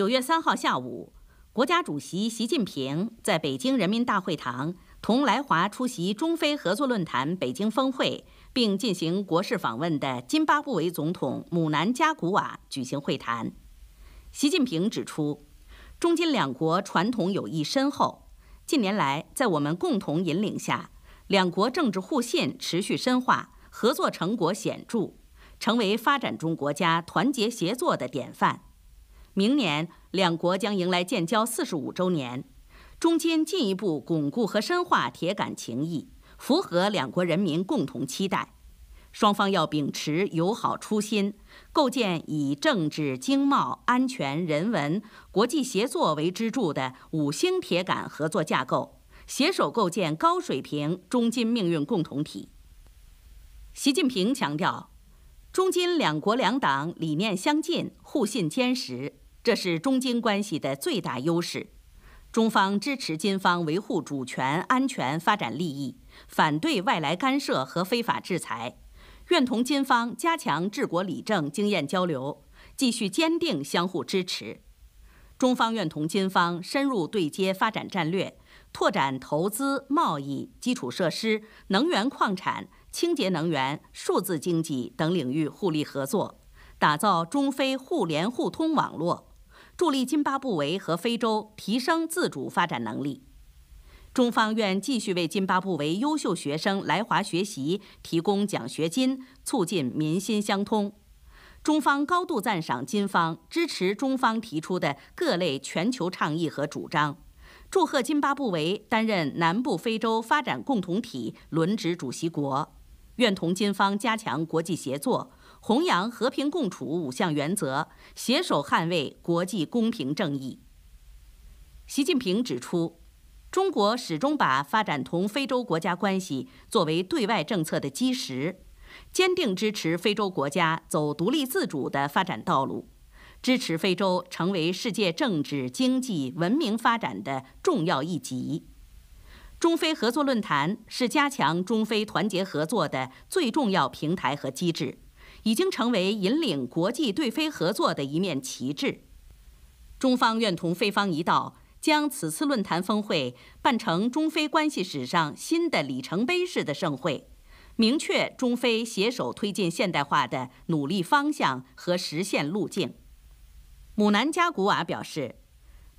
九月三号下午，国家主席习近平在北京人民大会堂同来华出席中非合作论坛北京峰会并进行国事访问的津巴布韦总统姆南加古瓦举行会谈。习近平指出，中金两国传统友谊深厚，近年来在我们共同引领下，两国政治互信持续深化，合作成果显著，成为发展中国家团结协作的典范。明年两国将迎来建交四十五周年，中金进一步巩固和深化铁杆情谊，符合两国人民共同期待。双方要秉持友好初心，构建以政治、经贸、安全、人文、国际协作为支柱的五星铁杆合作架构，携手构建高水平中金命运共同体。习近平强调，中金两国两党理念相近，互信坚实。这是中金关系的最大优势。中方支持金方维护主权、安全、发展利益，反对外来干涉和非法制裁，愿同金方加强治国理政经验交流，继续坚定相互支持。中方愿同金方深入对接发展战略，拓展投资、贸易、基础设施、能源、矿产、清洁能源、数字经济等领域互利合作，打造中非互联互通网络。助力津巴布韦和非洲提升自主发展能力，中方愿继续为津巴布韦优秀学生来华学习提供奖学金，促进民心相通。中方高度赞赏津方支持中方提出的各类全球倡议和主张，祝贺津巴布韦担任南部非洲发展共同体轮值主席国，愿同津方加强国际协作。弘扬和平共处五项原则，携手捍卫国际公平正义。习近平指出，中国始终把发展同非洲国家关系作为对外政策的基石，坚定支持非洲国家走独立自主的发展道路，支持非洲成为世界政治经济文明发展的重要一极。中非合作论坛是加强中非团结合作的最重要平台和机制。已经成为引领国际对非合作的一面旗帜。中方愿同非方一道，将此次论坛峰会办成中非关系史上新的里程碑式的盛会，明确中非携手推进现代化的努力方向和实现路径。姆南加古瓦表示，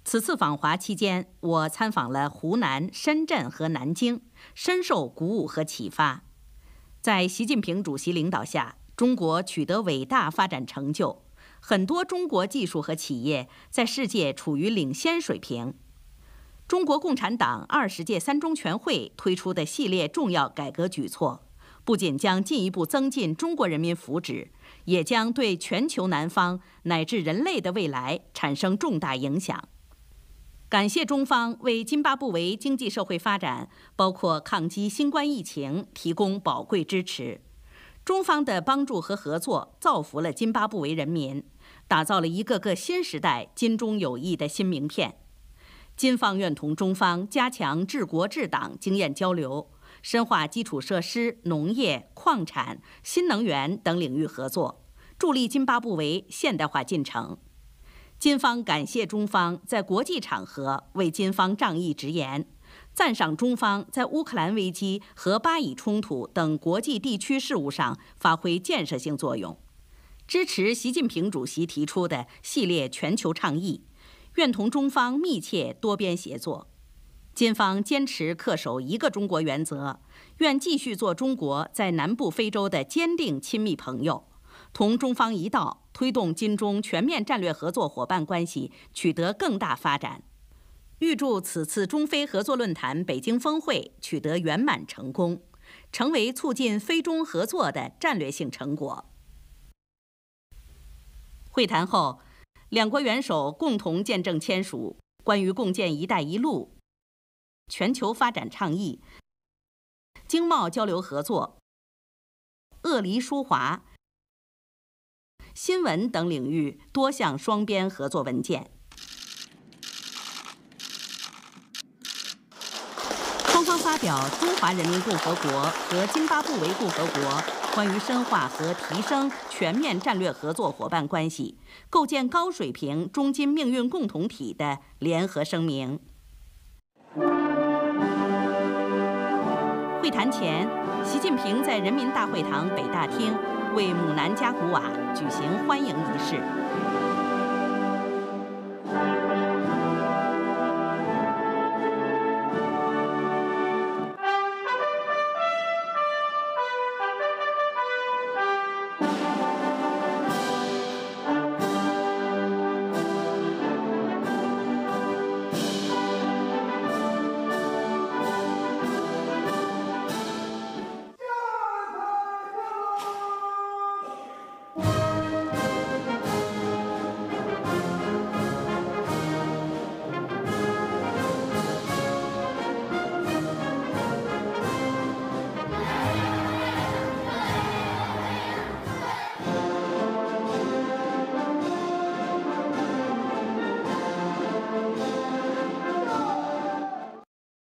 此次访华期间，我参访了湖南、深圳和南京，深受鼓舞和启发。在习近平主席领导下。中国取得伟大发展成就，很多中国技术和企业在世界处于领先水平。中国共产党二十届三中全会推出的系列重要改革举措，不仅将进一步增进中国人民福祉，也将对全球南方乃至人类的未来产生重大影响。感谢中方为津巴布韦经济社会发展，包括抗击新冠疫情，提供宝贵支持。中方的帮助和合作造福了津巴布韦人民，打造了一个个新时代金中友谊的新名片。金方愿同中方加强治国治党经验交流，深化基础设施、农业、矿产、新能源等领域合作，助力津巴布韦现代化进程。金方感谢中方在国际场合为金方仗义执言。赞赏中方在乌克兰危机和巴以冲突等国际地区事务上发挥建设性作用，支持习近平主席提出的系列全球倡议，愿同中方密切多边协作。金方坚持恪守一个中国原则，愿继续做中国在南部非洲的坚定亲密朋友，同中方一道推动金中全面战略合作伙伴关系取得更大发展。预祝此次中非合作论坛北京峰会取得圆满成功，成为促进非中合作的战略性成果。会谈后，两国元首共同见证签署关于共建“一带一路”全球发展倡议、经贸交流合作、厄黎舒华、新闻等领域多项双边合作文件。双方发表《中华人民共和国和津巴布韦共和国关于深化和提升全面战略合作伙伴关系，构建高水平中金命运共同体的联合声明》。会谈前，习近平在人民大会堂北大厅为姆南加古瓦举行欢迎仪式。